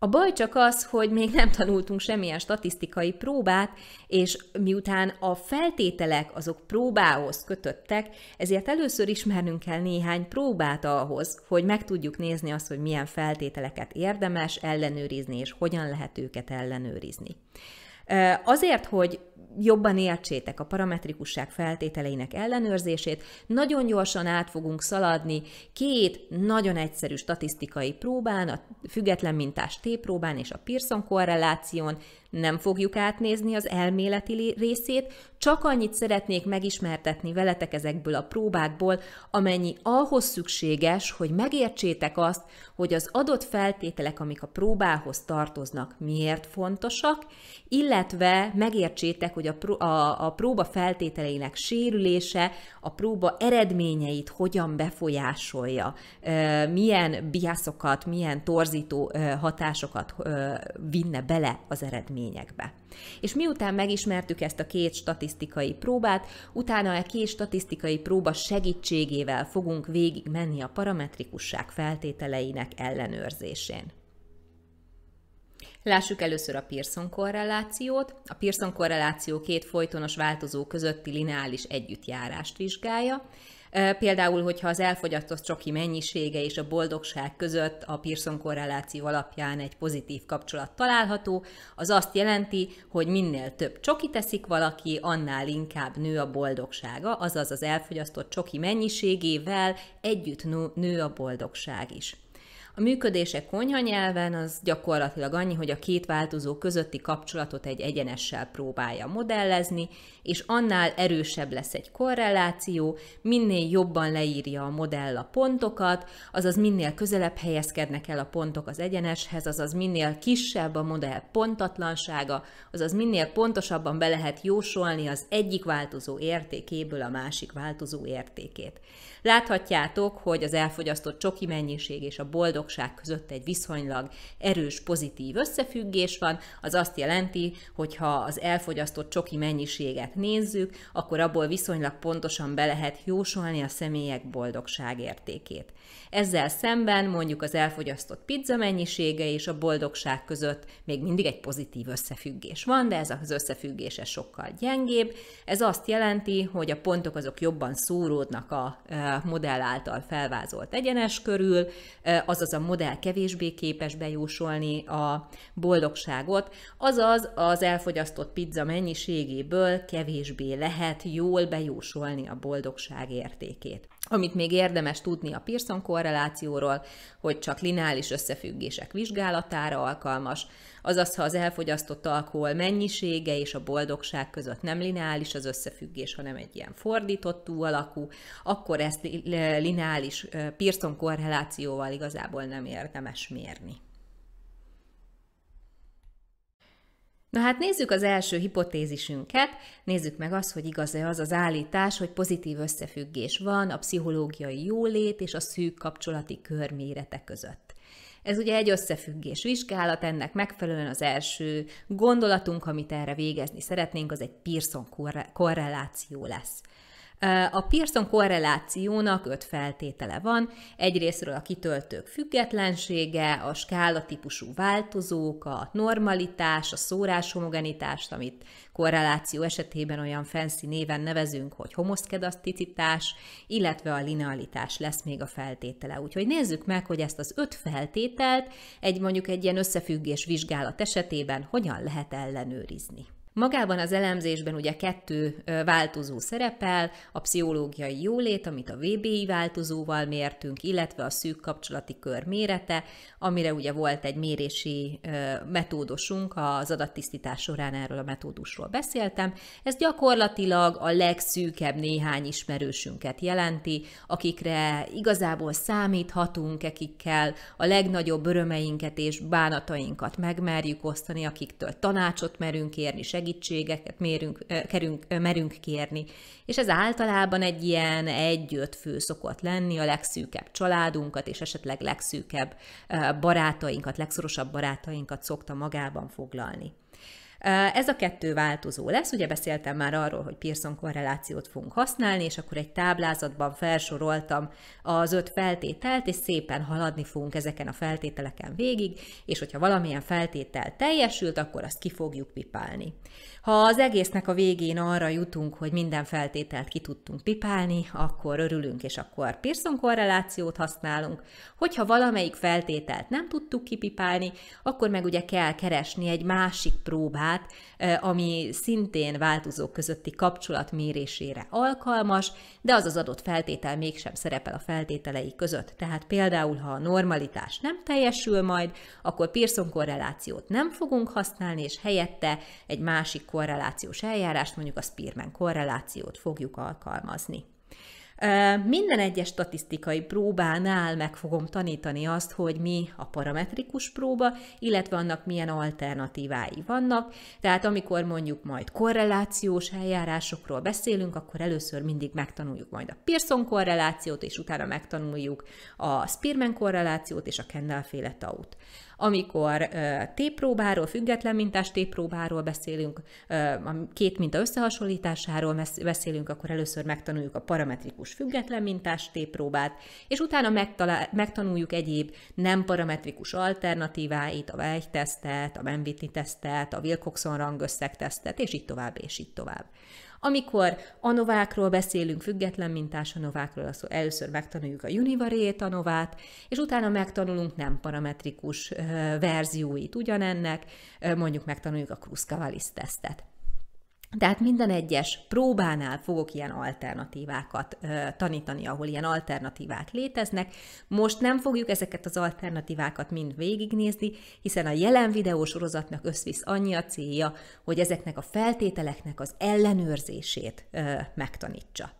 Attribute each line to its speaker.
Speaker 1: A baj csak az, hogy még nem tanultunk semmilyen statisztikai próbát, és miután a feltételek azok próbához kötöttek, ezért először ismernünk kell néhány próbát ahhoz, hogy meg tudjuk nézni azt, hogy milyen feltételeket érdemes ellenőrizni, és hogyan lehet őket ellenőrizni. Azért, hogy jobban értsétek a parametrikusság feltételeinek ellenőrzését, nagyon gyorsan át fogunk szaladni két nagyon egyszerű statisztikai próbán, a független mintás T-próbán és a Pearson korreláción, nem fogjuk átnézni az elméleti részét, csak annyit szeretnék megismertetni veletek ezekből a próbákból, amennyi ahhoz szükséges, hogy megértsétek azt, hogy az adott feltételek, amik a próbához tartoznak, miért fontosak, illetve megértsétek, hogy a, pró- a, a próba feltételeinek sérülése a próba eredményeit hogyan befolyásolja, milyen biaszokat, milyen torzító hatásokat vinne bele az eredmény eredményekbe. És miután megismertük ezt a két statisztikai próbát, utána a e két statisztikai próba segítségével fogunk végig menni a parametrikusság feltételeinek ellenőrzésén. Lássuk először a Pearson korrelációt. A Pearson korreláció két folytonos változó közötti lineális együttjárást vizsgálja. Például, hogyha az elfogyasztott csoki mennyisége és a boldogság között a Pearson korreláció alapján egy pozitív kapcsolat található, az azt jelenti, hogy minél több csoki teszik valaki, annál inkább nő a boldogsága, azaz az elfogyasztott csoki mennyiségével együtt nő a boldogság is. A működése konyha nyelven az gyakorlatilag annyi, hogy a két változó közötti kapcsolatot egy egyenessel próbálja modellezni, és annál erősebb lesz egy korreláció, minél jobban leírja a modell a pontokat, azaz minél közelebb helyezkednek el a pontok az egyeneshez, azaz minél kisebb a modell pontatlansága, azaz minél pontosabban be lehet jósolni az egyik változó értékéből a másik változó értékét. Láthatjátok, hogy az elfogyasztott csoki mennyiség és a boldog boldogság között egy viszonylag erős pozitív összefüggés van, az azt jelenti, hogy ha az elfogyasztott csoki mennyiséget nézzük, akkor abból viszonylag pontosan be lehet jósolni a személyek boldogság értékét. Ezzel szemben mondjuk az elfogyasztott pizza mennyisége és a boldogság között még mindig egy pozitív összefüggés van, de ez az összefüggése sokkal gyengébb. Ez azt jelenti, hogy a pontok azok jobban szóródnak a eh, modell által felvázolt egyenes körül, azaz eh, a a modell kevésbé képes bejósolni a boldogságot, azaz az elfogyasztott pizza mennyiségéből kevésbé lehet jól bejósolni a boldogság értékét. Amit még érdemes tudni a Pearson korrelációról, hogy csak lineális összefüggések vizsgálatára alkalmas, azaz ha az elfogyasztott alkohol mennyisége és a boldogság között nem lineális az összefüggés, hanem egy ilyen túl alakú, akkor ezt lineális Pearson korrelációval igazából nem érdemes mérni. Na hát nézzük az első hipotézisünket, nézzük meg azt, hogy igaz-e az az állítás, hogy pozitív összefüggés van a pszichológiai jólét és a szűk kapcsolati kör mérete között. Ez ugye egy összefüggés vizsgálat, ennek megfelelően az első gondolatunk, amit erre végezni szeretnénk, az egy Pearson korreláció lesz. A Pearson korrelációnak öt feltétele van. Egyrésztről a kitöltők függetlensége, a skála típusú változók, a normalitás, a szórás homogenitás, amit korreláció esetében olyan fancy néven nevezünk, hogy homoszkedaszticitás, illetve a linealitás lesz még a feltétele. Úgyhogy nézzük meg, hogy ezt az öt feltételt egy mondjuk egy ilyen összefüggés vizsgálat esetében hogyan lehet ellenőrizni. Magában az elemzésben ugye kettő változó szerepel, a pszichológiai jólét, amit a VBI változóval mértünk, illetve a szűk kapcsolati kör mérete, amire ugye volt egy mérési metódusunk, az adattisztítás során erről a metódusról beszéltem. Ez gyakorlatilag a legszűkebb néhány ismerősünket jelenti, akikre igazából számíthatunk, akikkel a legnagyobb örömeinket és bánatainkat megmerjük osztani, akiktől tanácsot merünk kérni, segítséget segítségeket mérünk, kerünk, merünk kérni. És ez általában egy ilyen egy-öt fő szokott lenni, a legszűkebb családunkat, és esetleg legszűkebb barátainkat, legszorosabb barátainkat szokta magában foglalni. Ez a kettő változó lesz, ugye beszéltem már arról, hogy Pearson korrelációt fogunk használni, és akkor egy táblázatban felsoroltam az öt feltételt, és szépen haladni fogunk ezeken a feltételeken végig, és hogyha valamilyen feltétel teljesült, akkor azt ki fogjuk pipálni. Ha az egésznek a végén arra jutunk, hogy minden feltételt ki tudtunk pipálni, akkor örülünk, és akkor Pearson korrelációt használunk. Hogyha valamelyik feltételt nem tudtuk kipipálni, akkor meg ugye kell keresni egy másik próbát, át, ami szintén változók közötti kapcsolat mérésére alkalmas, de az az adott feltétel mégsem szerepel a feltételei között. Tehát például, ha a normalitás nem teljesül majd, akkor Pearson korrelációt nem fogunk használni, és helyette egy másik korrelációs eljárást, mondjuk a Spearman korrelációt fogjuk alkalmazni. Minden egyes statisztikai próbánál meg fogom tanítani azt, hogy mi a parametrikus próba, illetve annak milyen alternatívái vannak. Tehát amikor mondjuk majd korrelációs eljárásokról beszélünk, akkor először mindig megtanuljuk majd a Pearson korrelációt, és utána megtanuljuk a Spearman korrelációt és a Kendall-féle taut. Amikor tépróbáról, független mintás tépróbáról beszélünk, a két minta összehasonlításáról beszélünk, akkor először megtanuljuk a parametrikus független mintás tépróbát, és utána megtalál, megtanuljuk egyéb nem parametrikus alternatíváit, a Weill-tesztet, a Benvitni-tesztet, a Wilcoxon rangösszeg tesztet, és így tovább, és így tovább. Amikor anovákról beszélünk, független mintás anovákról, az először megtanuljuk a univariate anovát, és utána megtanulunk nem parametrikus verzióit ugyanennek, mondjuk megtanuljuk a Kruszkavalis tesztet. Tehát minden egyes próbánál fogok ilyen alternatívákat ö, tanítani, ahol ilyen alternatívák léteznek. Most nem fogjuk ezeket az alternatívákat mind végignézni, hiszen a jelen videósorozatnak összvisz annyi a célja, hogy ezeknek a feltételeknek az ellenőrzését ö, megtanítsa.